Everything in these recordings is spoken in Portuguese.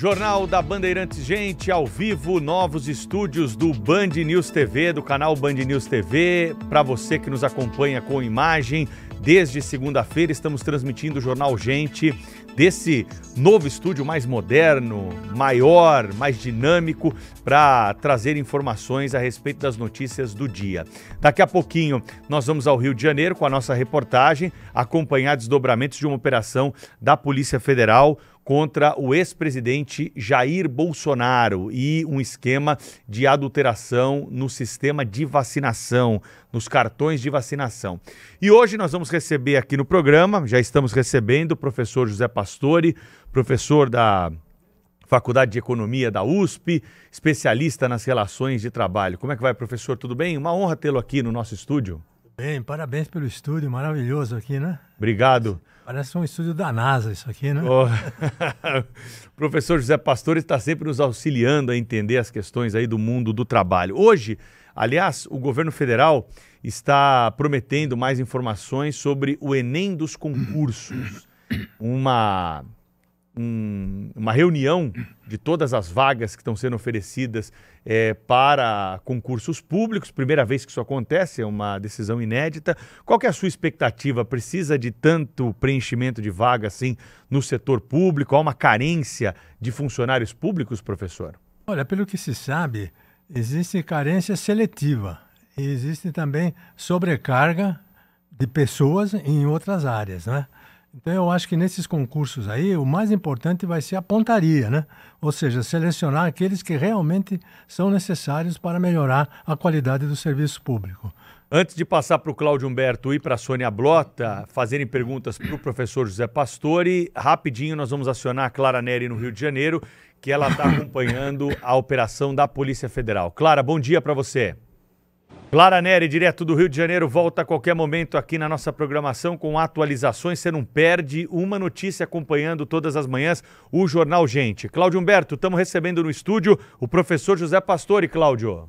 Jornal da Bandeirantes, gente, ao vivo, novos estúdios do Band News TV, do canal Band News TV. Para você que nos acompanha com imagem, desde segunda-feira estamos transmitindo o Jornal Gente desse novo estúdio mais moderno, maior, mais dinâmico para trazer informações a respeito das notícias do dia. Daqui a pouquinho nós vamos ao Rio de Janeiro com a nossa reportagem, acompanhar desdobramentos de uma operação da Polícia Federal contra o ex-presidente Jair Bolsonaro e um esquema de adulteração no sistema de vacinação, nos cartões de vacinação. E hoje nós vamos receber aqui no programa, já estamos recebendo o professor José Pastore, professor da Faculdade de Economia da USP, especialista nas relações de trabalho. Como é que vai, professor? Tudo bem? Uma honra tê-lo aqui no nosso estúdio. Bem, parabéns pelo estúdio maravilhoso aqui, né? Obrigado. Parece um estúdio da NASA isso aqui, né? Oh. o professor José Pastor está sempre nos auxiliando a entender as questões aí do mundo do trabalho. Hoje, aliás, o governo federal está prometendo mais informações sobre o Enem dos concursos. Uma um, uma reunião de todas as vagas que estão sendo oferecidas é, para concursos públicos. Primeira vez que isso acontece, é uma decisão inédita. Qual é a sua expectativa? Precisa de tanto preenchimento de vaga assim no setor público? Há uma carência de funcionários públicos, professor? Olha, pelo que se sabe, existe carência seletiva e existe também sobrecarga de pessoas em outras áreas, né? Então eu acho que nesses concursos aí o mais importante vai ser a pontaria, né? Ou seja, selecionar aqueles que realmente são necessários para melhorar a qualidade do serviço público. Antes de passar para o Cláudio Humberto e para a Sônia Blota fazerem perguntas para o professor José Pastore, rapidinho nós vamos acionar a Clara Neri no Rio de Janeiro, que ela está acompanhando a operação da Polícia Federal. Clara, bom dia para você. Clara Neri, direto do Rio de Janeiro, volta a qualquer momento aqui na nossa programação com atualizações. Você não perde uma notícia acompanhando todas as manhãs o Jornal Gente. Cláudio Humberto, estamos recebendo no estúdio o professor José Pastore, Cláudio.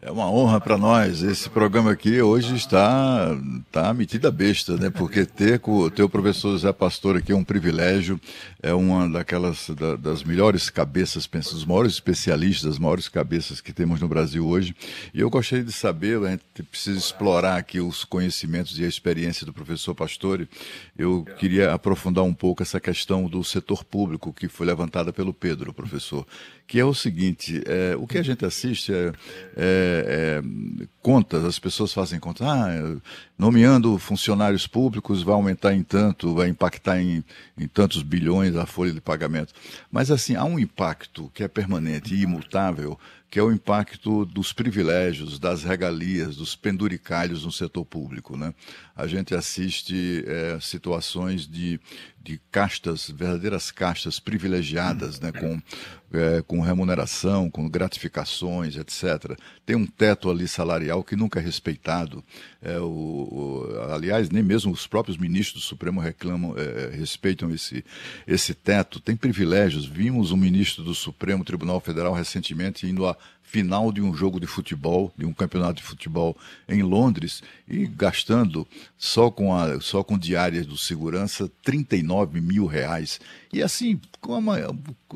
É uma honra para nós. Esse programa aqui hoje está tá metida besta, né? Porque ter, ter o professor Zé Pastor aqui é um privilégio, é uma daquelas da, das melhores cabeças, penso, dos maiores especialistas, das maiores cabeças que temos no Brasil hoje. E eu gostaria de saber, a né, gente precisa explorar aqui os conhecimentos e a experiência do professor Pastore. Eu queria aprofundar um pouco essa questão do setor público que foi levantada pelo Pedro, professor, que é o seguinte: é, o que a gente assiste é, é é, é, contas, as pessoas fazem contas, ah, nomeando funcionários públicos vai aumentar em tanto, vai impactar em, em tantos bilhões a folha de pagamento. Mas assim, há um impacto que é permanente e imutável, que é o impacto dos privilégios, das regalias, dos penduricalhos no setor público. Né? a gente assiste é, situações de, de castas, verdadeiras castas privilegiadas, né, com, é, com remuneração, com gratificações, etc. Tem um teto ali salarial que nunca é respeitado. É, o, o, aliás, nem mesmo os próprios ministros do Supremo reclamam, é, é respeitam esse, esse teto. Tem privilégios. Vimos um ministro do Supremo Tribunal Federal recentemente indo a final de um jogo de futebol, de um campeonato de futebol em Londres, e gastando só com, a, só com diárias do segurança 39 mil reais. E assim, uma,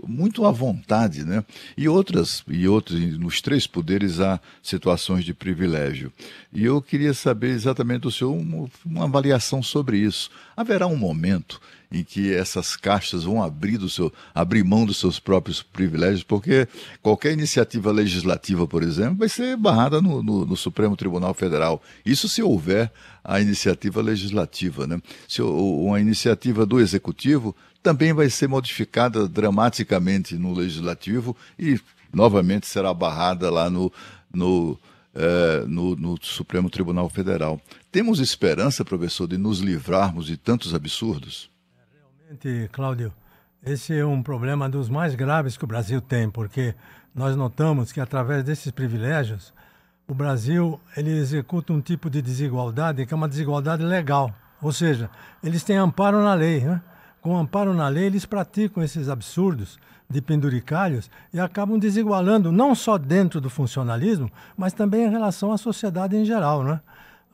muito à vontade, né? E outras, e outros, nos três poderes há situações de privilégio. E eu queria saber exatamente o senhor uma, uma avaliação sobre isso Haverá um momento em que essas caixas vão abrir, do seu, abrir mão dos seus próprios privilégios, porque qualquer iniciativa legislativa, por exemplo, vai ser barrada no, no, no Supremo Tribunal Federal. Isso se houver a iniciativa legislativa. Né? Se uma iniciativa do Executivo também vai ser modificada dramaticamente no Legislativo e novamente será barrada lá no, no, eh, no, no Supremo Tribunal Federal. Temos esperança, professor, de nos livrarmos de tantos absurdos? Realmente, Cláudio, esse é um problema dos mais graves que o Brasil tem, porque nós notamos que através desses privilégios o Brasil ele executa um tipo de desigualdade que é uma desigualdade legal, ou seja, eles têm amparo na lei, né? com amparo na lei eles praticam esses absurdos de penduricalhos e acabam desigualando não só dentro do funcionalismo, mas também em relação à sociedade em geral, né?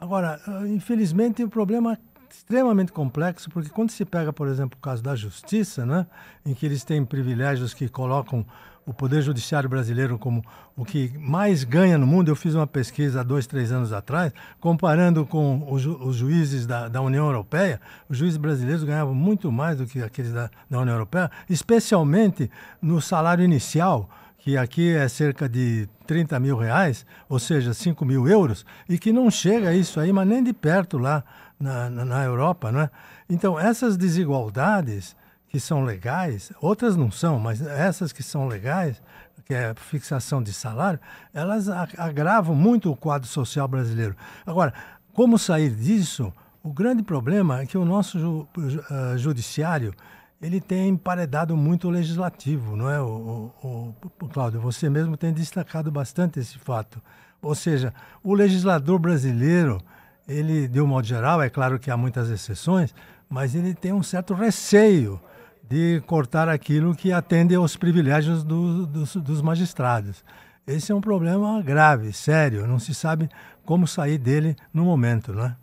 Agora, ah, infelizmente, o é um problema extremamente complexo, porque quando se pega, por exemplo, o caso da justiça, né, em que eles têm privilégios que colocam o Poder Judiciário brasileiro como o que mais ganha no mundo. Eu fiz uma pesquisa há dois, três anos atrás, comparando com os, ju os juízes da, da, União Europeia. Os juízes brasileiros ganhavam muito mais do que aqueles da, da União Europeia, especialmente no salário inicial que aqui é cerca de 30 mil reais, ou seja, 5 mil euros, e que não chega a isso aí, mas nem de perto lá na, na, na Europa, né? Então, essas desigualdades que são legais, outras não são, mas essas que são legais, que é fixação de salário, elas agravam muito o quadro social brasileiro. Agora, como sair disso? O grande problema é que o nosso ju, uh, judiciário ele tem emparedado muito o legislativo, não é, o, o, o, Cláudio? Você mesmo tem destacado bastante esse fato. Ou seja, o legislador brasileiro, ele, de um modo geral, é claro que há muitas exceções, mas ele tem um certo receio de cortar aquilo que atende aos privilégios do, dos, dos magistrados. Esse é um problema grave, sério, não se sabe como sair dele no momento, não é?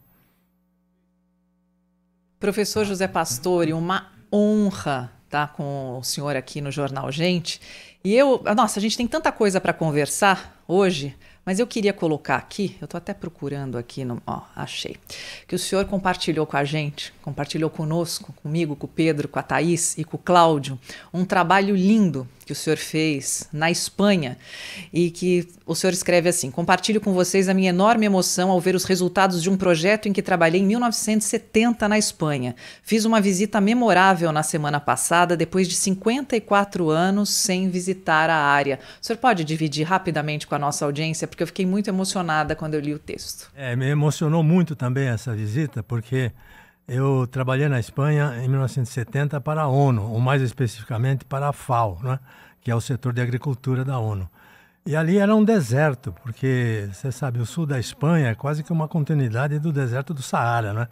Professor José Pastore, uma honra estar tá, com o senhor aqui no Jornal Gente. E eu, nossa, a gente tem tanta coisa para conversar hoje, mas eu queria colocar aqui, eu estou até procurando aqui, no, ó, achei, que o senhor compartilhou com a gente compartilhou conosco, comigo, com o Pedro, com a Thaís e com o Cláudio, um trabalho lindo que o senhor fez na Espanha e que o senhor escreve assim: Compartilho com vocês a minha enorme emoção ao ver os resultados de um projeto em que trabalhei em 1970 na Espanha. Fiz uma visita memorável na semana passada, depois de 54 anos sem visitar a área. O senhor pode dividir rapidamente com a nossa audiência, porque eu fiquei muito emocionada quando eu li o texto. É, me emocionou muito também essa visita, porque eu trabalhei na Espanha em 1970 para a ONU, ou mais especificamente para a FAO, né? que é o setor de agricultura da ONU. E ali era um deserto, porque você sabe, o sul da Espanha é quase que uma continuidade do deserto do Saara, né?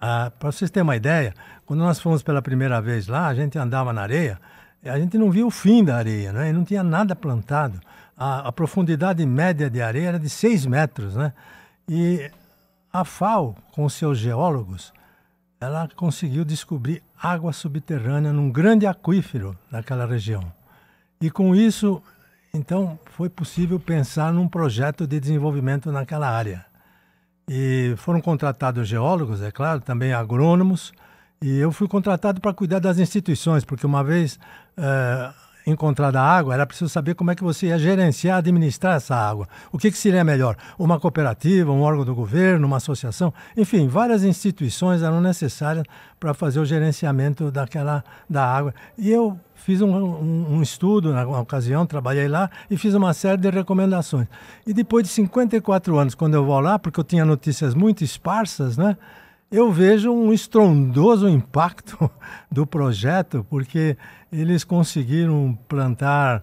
Ah, para vocês terem uma ideia, quando nós fomos pela primeira vez lá, a gente andava na areia, a gente não via o fim da areia, né? E não tinha nada plantado. A, a profundidade média de areia era de 6 metros, né? E a FAO, com seus geólogos, ela conseguiu descobrir água subterrânea num grande aquífero naquela região. E com isso, então, foi possível pensar num projeto de desenvolvimento naquela área. E foram contratados geólogos, é claro, também agrônomos, e eu fui contratado para cuidar das instituições, porque uma vez. Uh, encontrada água, era preciso saber como é que você ia gerenciar, administrar essa água. O que, que seria melhor? Uma cooperativa, um órgão do governo, uma associação? Enfim, várias instituições eram necessárias para fazer o gerenciamento daquela da água. E eu fiz um, um, um, estudo na ocasião, trabalhei lá e fiz uma série de recomendações. E depois de 54 anos, quando eu vou lá, porque eu tinha notícias muito esparsas, né? eu vejo um estrondoso impacto do projeto, porque eles conseguiram plantar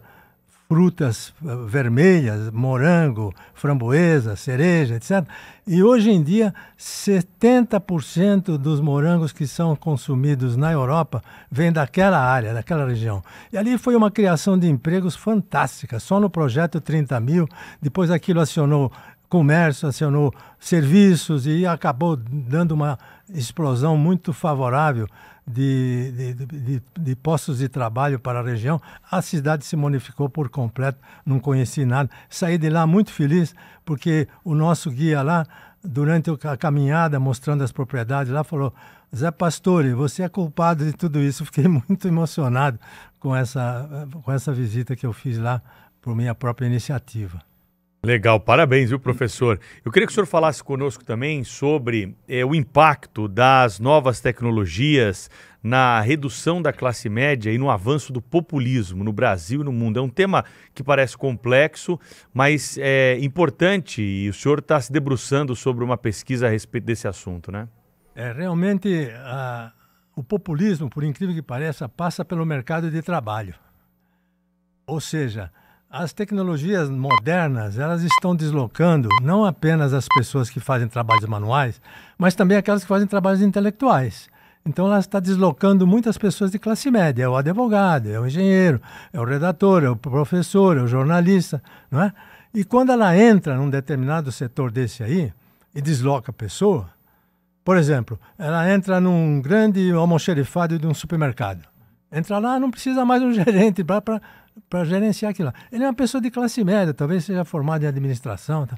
frutas eh, vermelhas, morango, framboesa, cereja, etc. E hoje em dia, 70% dos morangos que são consumidos na Europa vêm daquela área, daquela região. E ali foi uma criação de empregos fantástica, só no projeto 30 mil. Depois aquilo acionou comércio, acionou serviços e acabou dando uma explosão muito favorável de, de, de, de, postos de trabalho para a região. A cidade se modificou por completo, não conheci nada. Saí de lá muito feliz, porque o nosso guia lá, durante a caminhada, mostrando as propriedades lá, falou: Zé Pastore, você é culpado de tudo isso. Fiquei muito emocionado com essa, com essa visita que eu fiz lá por minha própria iniciativa. Legal, parabéns, viu, professor? Eu queria que o senhor falasse conosco também sobre eh, o impacto das novas tecnologias na redução da classe média e no avanço do populismo no Brasil e no mundo. É um tema que parece complexo, mas é importante e o senhor está se debruçando sobre uma pesquisa a respeito desse assunto, né? É, realmente, a, o populismo, por incrível que pareça, passa pelo mercado de trabalho. Ou seja, as tecnologias modernas, elas estão deslocando não apenas as pessoas que fazem trabalhos manuais, mas também aquelas que fazem trabalhos intelectuais. Então ela está deslocando muitas pessoas de classe média. É o advogado, é o engenheiro, é o redator, é o professor, é o jornalista, não é? E quando ela entra num determinado setor desse aí e desloca a pessoa, por exemplo, ela entra num grande almoxerifado de um supermercado. Entra lá, não precisa mais um gerente para para gerenciar aquilo lá. Ele é uma pessoa de classe média, talvez seja formado em administração. Tá.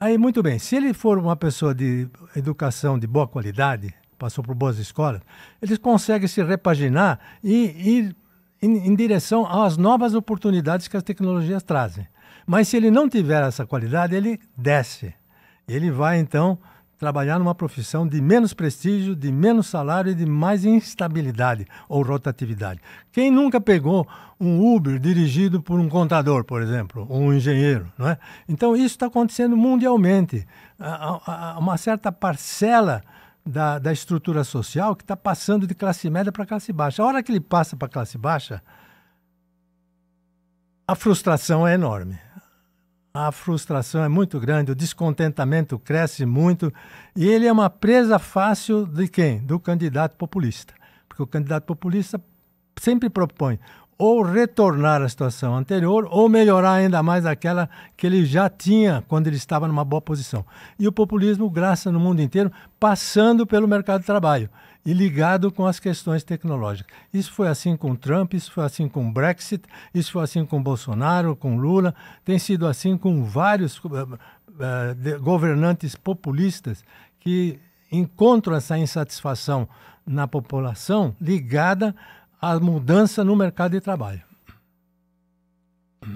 Aí, muito bem, se ele for uma pessoa de educação de boa qualidade, passou por boas escolas, eles conseguem se repaginar e ir em, em direção às novas oportunidades que as tecnologias trazem. Mas se ele não tiver essa qualidade, ele desce. Ele vai, então, trabalhar numa profissão de menos prestígio, de menos salário e de mais instabilidade ou rotatividade. Quem nunca pegou um Uber dirigido por um contador, por exemplo, ou um engenheiro, não é? Então isso está acontecendo mundialmente. Há uma certa parcela da, da estrutura social que está passando de classe média para classe baixa. A hora que ele passa para classe baixa, a frustração é enorme a frustração é muito grande, o descontentamento cresce muito e ele é uma presa fácil de quem? Do candidato populista. Porque o candidato populista sempre propõe ou retornar à situação anterior ou melhorar ainda mais aquela que ele já tinha quando ele estava numa boa posição. E o populismo graça no mundo inteiro, passando pelo mercado de trabalho e ligado com as questões tecnológicas. Isso foi assim com Trump, isso foi assim com Brexit, isso foi assim com Bolsonaro, com Lula, tem sido assim com vários uh, governantes populistas que encontram essa insatisfação na população ligada a mudança no mercado de trabalho.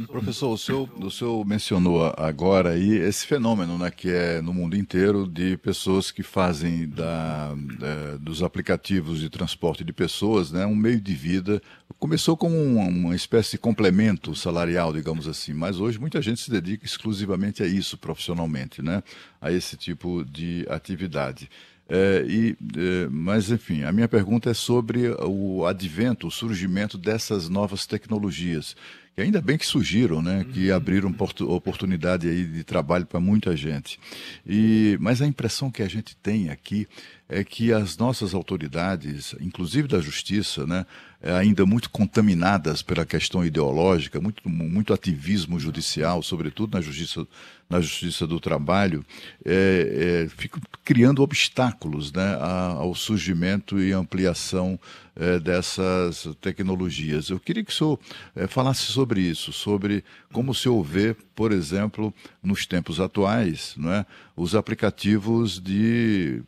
Professor, o senhor, o senhor mencionou agora aí esse fenômeno né, que é no mundo inteiro de pessoas que fazem da, da, dos aplicativos de transporte de pessoas né, um meio de vida. Começou como uma, uma espécie de complemento salarial, digamos assim, mas hoje muita gente se dedica exclusivamente a isso profissionalmente, né, a esse tipo de atividade. É, e, é, mas, enfim, a minha pergunta é sobre o advento, o surgimento dessas novas tecnologias. que ainda bem que surgiram, né? Que uhum. abriram oportunidade aí de trabalho para muita gente. E, mas a impressão que a gente tem aqui é que as nossas autoridades, inclusive da justiça, né, é ainda muito contaminadas pela questão ideológica, muito, muito ativismo judicial, sobretudo na justiça, na justiça do trabalho, é, é, ficam criando obstáculos né, ao surgimento e ampliação é, dessas tecnologias. Eu queria que o senhor é, falasse sobre isso, sobre como o senhor vê, por exemplo, nos tempos atuais, né, os aplicativos de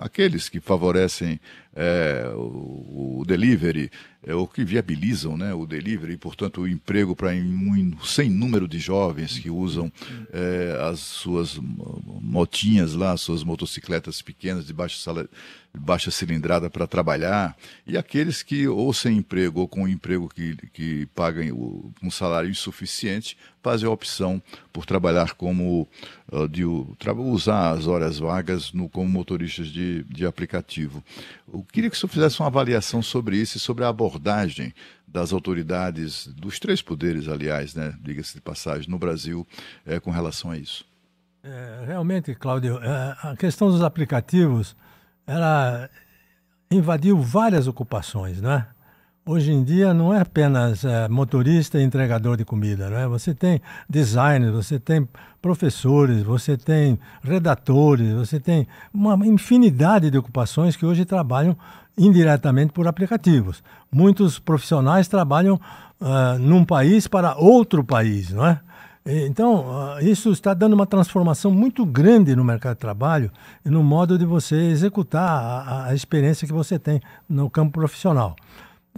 aqueles que favorecem é, o, o, delivery, é, o que viabilizam né, o delivery, e, portanto, o emprego para um sem número de jovens que usam é, as suas motinhas lá, suas motocicletas pequenas de baixa, sala, baixa cilindrada para trabalhar, e aqueles que ou sem emprego ou com um emprego que, que pagam um salário insuficiente fazem a opção por trabalhar como de usar as horas vagas no, como motoristas de, de aplicativo. O queria que o senhor fizesse uma avaliação sobre isso e sobre a abordagem das autoridades, dos três poderes, aliás, né, diga-se de passagem, no Brasil, é, com relação a isso. É, realmente, Cláudio, é, a questão dos aplicativos, ela invadiu várias ocupações, né? Hoje em dia não é apenas é, motorista e entregador de comida, não é? Você tem designers, você tem professores, você tem redatores, você tem uma infinidade de ocupações que hoje trabalham indiretamente por aplicativos. Muitos profissionais trabalham uh, num país para outro país, não é? Então, eh, isso está dando uma transformação muito grande no mercado de trabalho e no modo de você executar a, a experiência que você tem no campo profissional.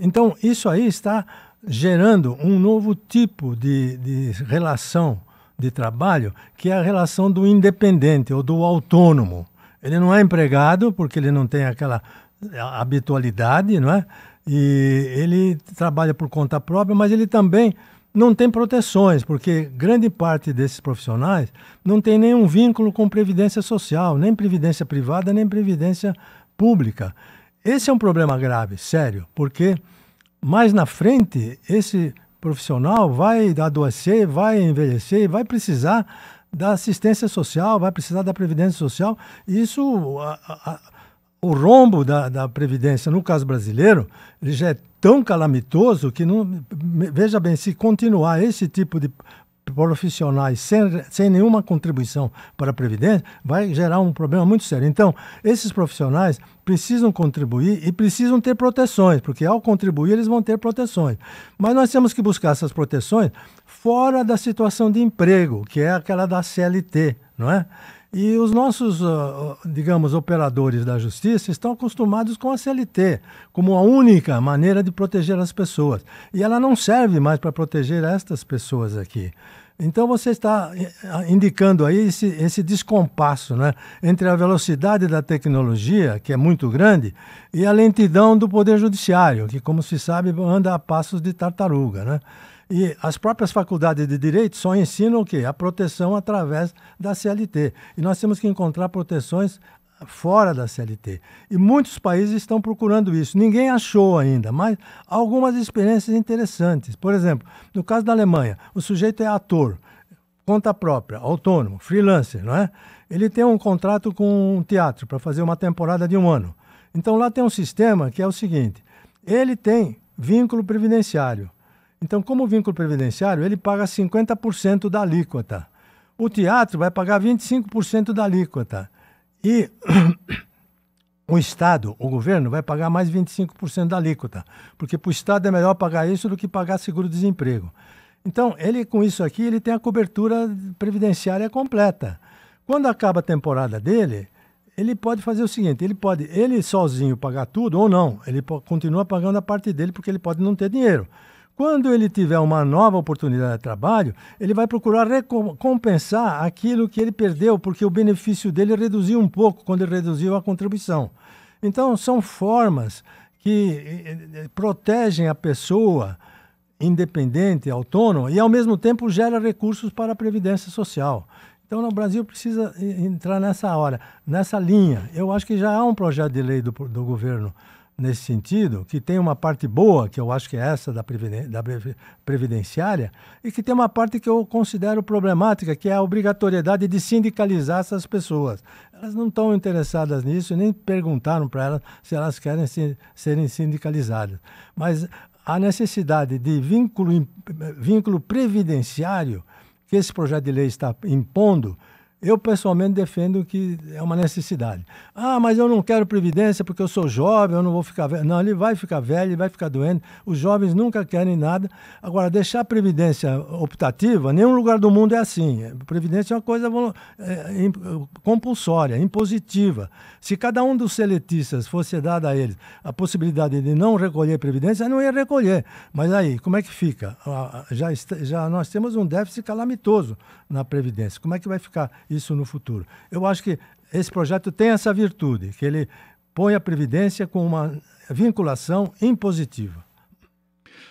Então, isso aí está gerando um novo tipo de, de relação de trabalho, que é a relação do independente ou do autônomo. Ele não é empregado porque ele não tem aquela habitualidade, não é? E ele trabalha por conta própria, mas ele também não tem proteções, porque grande parte desses profissionais não tem nenhum vínculo com previdência social, nem previdência privada, nem previdência pública. Esse é um problema grave, sério, porque mais na frente esse profissional vai adoecer, vai envelhecer, vai precisar da assistência social, vai precisar da previdência social. Isso, a, a, o rombo da, da previdência, no caso brasileiro, ele já é tão calamitoso que não veja bem se continuar esse tipo de profissionais sem, sem nenhuma contribuição para a Previdência, vai gerar um problema muito sério. Então, esses profissionais precisam contribuir e precisam ter proteções, porque ao contribuir eles vão ter proteções. Mas nós temos que buscar essas proteções fora da situação de emprego, que é aquela da CLT, não é? E os nossos, ah, ah, digamos, operadores da justiça estão acostumados com a CLT como a única maneira de proteger as pessoas. E ela não serve mais para proteger estas pessoas aqui. Então você está eh, ah, indicando aí esse, esse descompasso né? entre a velocidade da tecnologia, que é muito grande, e a lentidão do Poder Judiciário, que, como se sabe, anda a passos de tartaruga. Né? E as próprias faculdades de direito só ensinam o quê? A proteção através da CLT. E nós temos que encontrar proteções fora da CLT. E muitos países estão procurando isso. Ninguém achou ainda, mas algumas experiências interessantes. Por exemplo, no caso da Alemanha, o sujeito é ator, conta própria, autônomo, freelancer, não é? Ele tem um contrato com um teatro para fazer uma temporada de um ano. Então lá tem um sistema que é o seguinte: ele tem vínculo previdenciário. Então, como vínculo previdenciário, ele paga 50% da alíquota. O teatro vai pagar 25% da alíquota. E o Estado, o governo, vai pagar mais 25% da alíquota. Porque para o Estado é melhor pagar isso do que pagar seguro-desemprego. Então, ele com isso aqui, ele tem a cobertura previdenciária completa. Quando acaba a temporada dele, ele pode fazer o seguinte: ele pode, ele sozinho pagar tudo ou não. Ele continua pagando a parte dele porque ele pode não ter dinheiro. Quando ele tiver uma nova oportunidade de trabalho, ele vai procurar recompensar aquilo que ele perdeu, porque o benefício dele reduziu um pouco quando ele reduziu a contribuição. Então, são formas que eh, eh, protegem a pessoa independente, autônoma, e ao mesmo tempo gera recursos para a previdência social. Então, o Brasil precisa eh, entrar nessa hora, nessa linha. Eu acho que já há um projeto de lei do, do governo nesse sentido, que tem uma parte boa, que eu acho que é essa da, da previdenciária, e que tem uma parte que eu considero problemática, que é a obrigatoriedade de sindicalizar essas pessoas. Elas não estão interessadas nisso, nem perguntaram para elas se elas querem se, serem sindicalizadas. Mas a necessidade de vínculo, vínculo previdenciário que esse projeto de lei está impondo, eu, pessoalmente, defendo que é uma necessidade. Ah, mas eu não quero previdência porque eu sou jovem, eu não vou ficar velho. Não, ele vai ficar velho, ele vai ficar doente. Os jovens nunca querem nada. Agora, deixar a previdência optativa, nenhum lugar do mundo é assim. Previdência é uma coisa é, é, compulsória, impositiva. Se cada um dos seletistas fosse dado a eles a possibilidade de não recolher previdência, não ia recolher. Mas aí, como é que fica? Ah, ah, já, já nós temos um déficit calamitoso na previdência. Como é que vai ficar? isso no futuro. Eu acho que esse projeto tem essa virtude, que ele põe a Previdência com uma vinculação impositiva.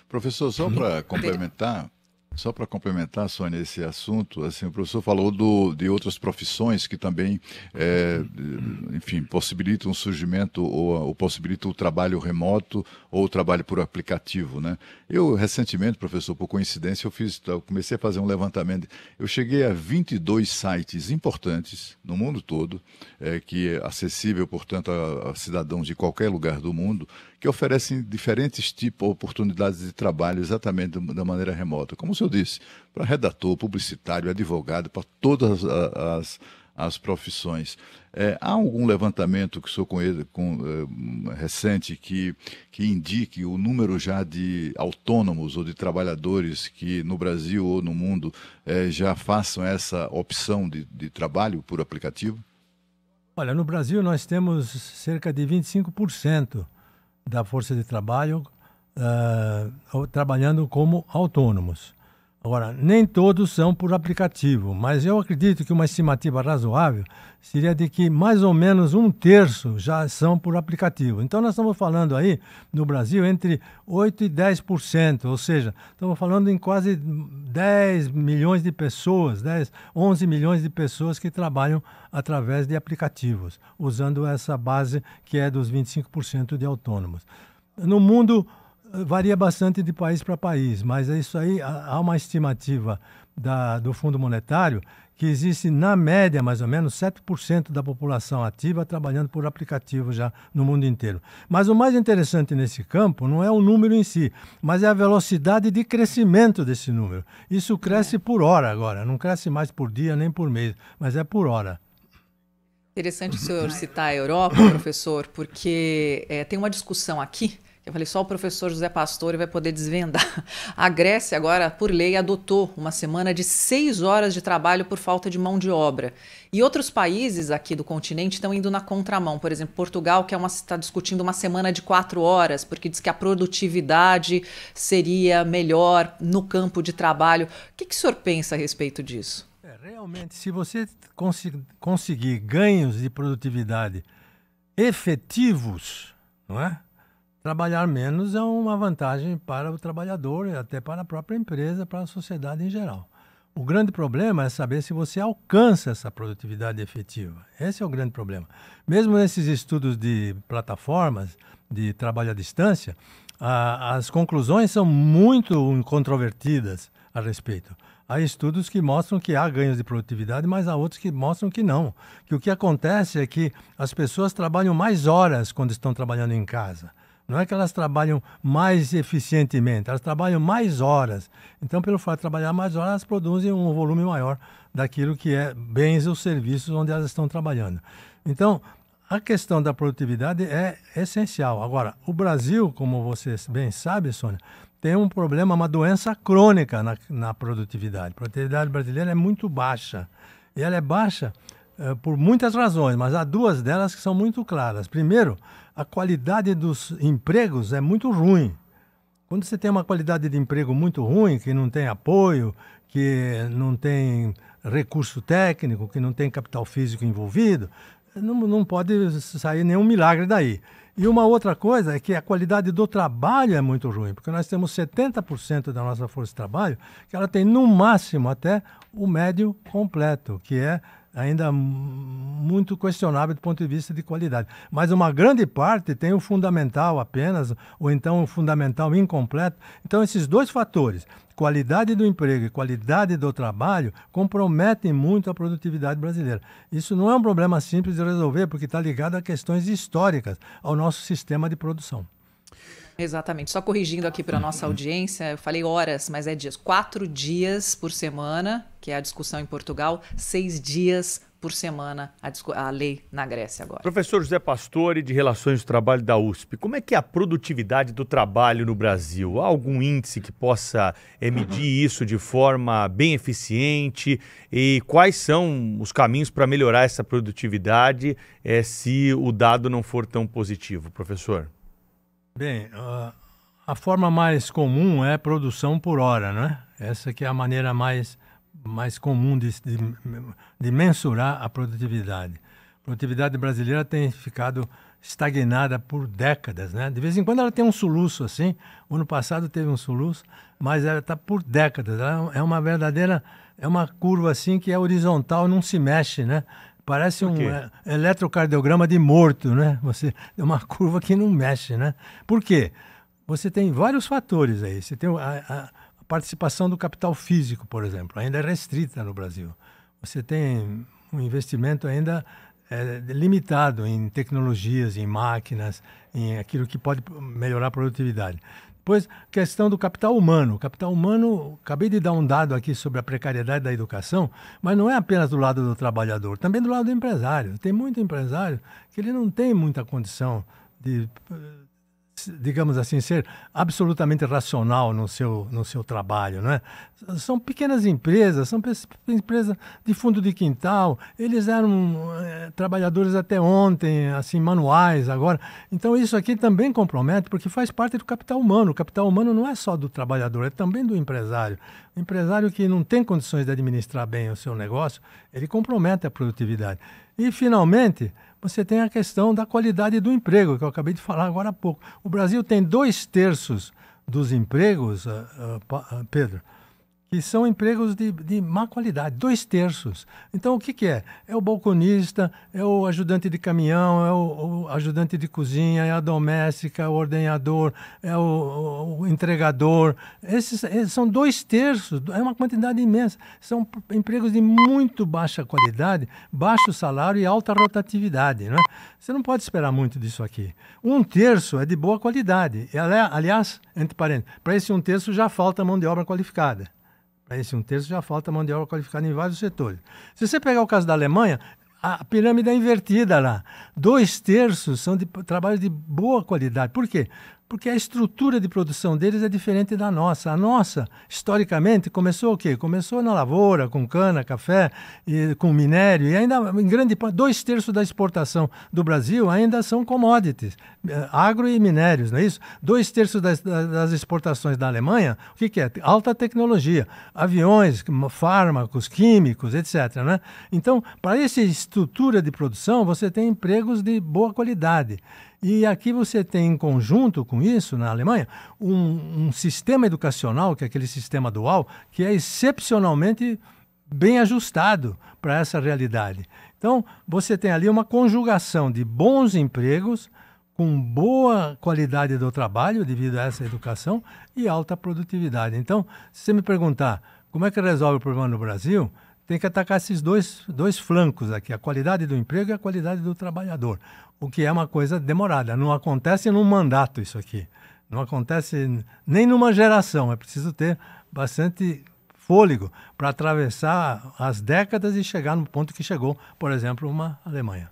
Professor, só para complementar, só para complementar, Sônia, esse assunto, assim, o professor falou do, de outras profissões que também, é, enfim, possibilitam o surgimento ou, ou possibilitam o trabalho remoto ou o trabalho por aplicativo, né? Eu, recentemente, professor, por coincidência, eu fiz, eu comecei a fazer um levantamento, eu cheguei a 22 sites importantes no mundo todo, é, que é acessível, portanto, a, a cidadãos de qualquer lugar do mundo, que oferecem diferentes tipos de oportunidades de trabalho exatamente da maneira remota. Como o senhor disse, para redator, publicitário, advogado, para todas as, as profissões. É, há algum levantamento que o senhor conhece, com, é, recente que, que indique o número já de autônomos ou de trabalhadores que no Brasil ou no mundo é, já façam essa opção de, de trabalho por aplicativo? Olha, no Brasil nós temos cerca de 25% da força de trabalho uh, trabalhando como autônomos. Agora, nem todos são por aplicativo, mas eu acredito que uma estimativa razoável seria de que mais ou menos um terço já são por aplicativo. Então, nós estamos falando aí, no Brasil, entre 8% e 10%, ou seja, estamos falando em quase 10 milhões de pessoas, 10, 11 milhões de pessoas que trabalham através de aplicativos, usando essa base que é dos 25% de autônomos. No mundo varia bastante de país para país, mas é isso aí. Há uma estimativa da, do Fundo Monetário que existe, na média, mais ou menos, 7% da população ativa trabalhando por aplicativo já no mundo inteiro. Mas o mais interessante nesse campo não é o número em si, mas é a velocidade de crescimento desse número. Isso cresce por hora agora, não cresce mais por dia nem por mês, mas é por hora. Interessante o senhor citar a Europa, professor, porque é, tem uma discussão aqui eu falei, só o professor José Pastore vai poder desvendar. A Grécia agora, por lei, adotou uma semana de seis horas de trabalho por falta de mão de obra. E outros países aqui do continente estão indo na contramão. Por exemplo, Portugal que é está discutindo uma semana de quatro horas, porque diz que a produtividade seria melhor no campo de trabalho. O que, que o senhor pensa a respeito disso? É, realmente, se você cons conseguir ganhos de produtividade efetivos, não é? Trabalhar menos é uma vantagem para o trabalhador e até para a própria empresa, para a sociedade em geral. O grande problema é saber se você alcança essa produtividade efetiva. Esse é o grande problema. Mesmo nesses estudos de plataformas de trabalho à distância, a, as conclusões são muito controvertidas a respeito. Há estudos que mostram que há ganhos de produtividade, mas há outros que mostram que não. Que o que acontece é que as pessoas trabalham mais horas quando estão trabalhando em casa. Não é que elas trabalham mais eficientemente, elas trabalham mais horas. Então, pelo fato de trabalhar mais horas, elas produzem um volume maior daquilo que é bens ou serviços onde elas estão trabalhando. Então, a questão da produtividade é essencial. Agora, o Brasil, como você bem sabe, Sônia, tem um problema, uma doença crônica na, na produtividade. A produtividade brasileira é muito baixa. E ela é baixa eh, por muitas razões, mas há duas delas que são muito claras. Primeiro, a qualidade dos empregos é muito ruim. Quando você tem uma qualidade de emprego muito ruim, que não tem apoio, que não tem recurso técnico, que não tem capital físico envolvido, não, não pode sair nenhum milagre daí. E uma outra coisa é que a qualidade do trabalho é muito ruim, porque nós temos 70% da nossa força de trabalho que ela tem no máximo até o médio completo, que é ainda muito questionável do ponto de vista de qualidade. Mas uma grande parte tem o fundamental apenas, ou então o fundamental incompleto. Então, esses dois fatores, qualidade do emprego e qualidade do trabalho, comprometem muito a produtividade brasileira. Isso não é um problema simples de resolver, porque está ligado a questões históricas ao nosso sistema de produção. Exatamente. Só corrigindo aqui para nossa uhum. audiência, eu falei horas, mas é dias. Quatro dias por semana, que é a discussão em Portugal, seis dias por semana a, a lei na Grécia agora. Professor José Pastore, de Relações do Trabalho da USP, como é que é a produtividade do trabalho no Brasil? Há algum índice que possa é, medir isso de forma bem eficiente? E quais são os caminhos para melhorar essa produtividade é, se o dado não for tão positivo, professor? Bem, uh, a forma mais comum é produção por hora, né? Essa que é a maneira mais, mais comum de, de, de mensurar a produtividade. A produtividade brasileira tem ficado estagnada por décadas, né? De vez em quando ela tem um soluço assim. O ano passado teve um soluço, mas ela está por décadas. Ela é uma verdadeira, é uma curva assim que é horizontal, não se mexe, né? Parece um é, eletrocardiograma de morto, né? Você é uma curva que não mexe, né? Por quê? Você tem vários fatores aí. Você tem a, a participação do capital físico, por exemplo, ainda é restrita no Brasil. Você tem um investimento ainda é, limitado em tecnologias, em máquinas, em aquilo que pode melhorar a produtividade. Pois, questão do capital humano. O capital humano, acabei de dar um dado aqui sobre a precariedade da educação, mas não é apenas do lado do trabalhador, também do lado do empresário. Tem muito empresário que ele não tem muita condição de eh, digamos assim, ser absolutamente racional no seu, no seu trabalho. Né? São pequenas empresas, são empresas de fundo de quintal, eles eram é, trabalhadores até ontem, assim, manuais agora. Então isso aqui também compromete, porque faz parte do capital humano. O capital humano não é só do trabalhador, é também do empresário. O empresário que não tem condições de administrar bem o seu negócio, ele compromete a produtividade. E, finalmente, você tem a questão da qualidade do emprego, que eu acabei de falar agora há pouco. O Brasil tem dois terços dos empregos, ah, ah, ah, Pedro, que são empregos de, de má qualidade, dois terços. Então, o que, que é? É o balconista, é o ajudante de caminhão, é o, o ajudante de cozinha, é a doméstica, é o ordenhador, é o, o entregador. Esses, esses, são dois terços, é uma quantidade imensa. São empregos de muito baixa qualidade, baixo salário e alta rotatividade. Né? Você não pode esperar muito disso aqui. Um terço é de boa qualidade. Aliás, entre parênteses, para esse um terço já falta mão de obra qualificada. Para é esse um terço já falta mão de obra qualificada em vários setores. Se você pegar o caso da Alemanha, a pirâmide é invertida lá. Dois terços são de trabalhos de boa qualidade. Por quê? porque a estrutura de produção deles é diferente da nossa. A nossa, historicamente, começou o quê? Começou na lavoura, com cana, café, e, com minério, e ainda, em grande parte, dois terços da exportação do Brasil ainda são commodities, eh, agro e minérios, não é isso? Dois terços das, das exportações da Alemanha, o que, que é? Alta tecnologia, aviões, fármacos, químicos, etc. Né? Então, para essa estrutura de produção, você tem empregos de boa qualidade. E aqui você tem, em conjunto com isso, na Alemanha, um, um sistema educacional, que é aquele sistema dual, que é excepcionalmente bem ajustado para essa realidade. Então, você tem ali uma conjugação de bons empregos com boa qualidade do trabalho devido a essa educação e alta produtividade. Então, se você me perguntar como é que resolve o problema no Brasil, tem que atacar esses dois, dois flancos aqui, a qualidade do emprego e a qualidade do trabalhador, o que é uma coisa demorada. Não acontece num mandato isso aqui, não acontece nem numa geração. É preciso ter bastante fôlego para atravessar as décadas e chegar no ponto que chegou, por exemplo, uma Alemanha.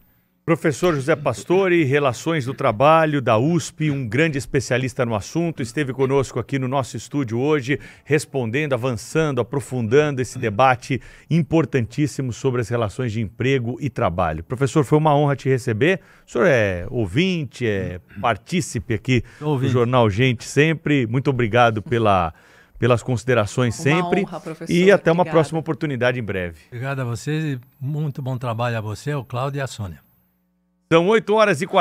Professor José Pastore, Relações do Trabalho da USP, um grande especialista no assunto, esteve conosco aqui no nosso estúdio hoje, respondendo, avançando, aprofundando esse debate importantíssimo sobre as relações de emprego e trabalho. Professor, foi uma honra te receber. O senhor é ouvinte, é partícipe aqui do Jornal Gente sempre. Muito obrigado pela pelas considerações uma sempre. Honra, e até uma próxima oportunidade em breve. Obrigado a vocês e muito bom trabalho a você, o Cláudio e a Sônia. São 8 horas e 40.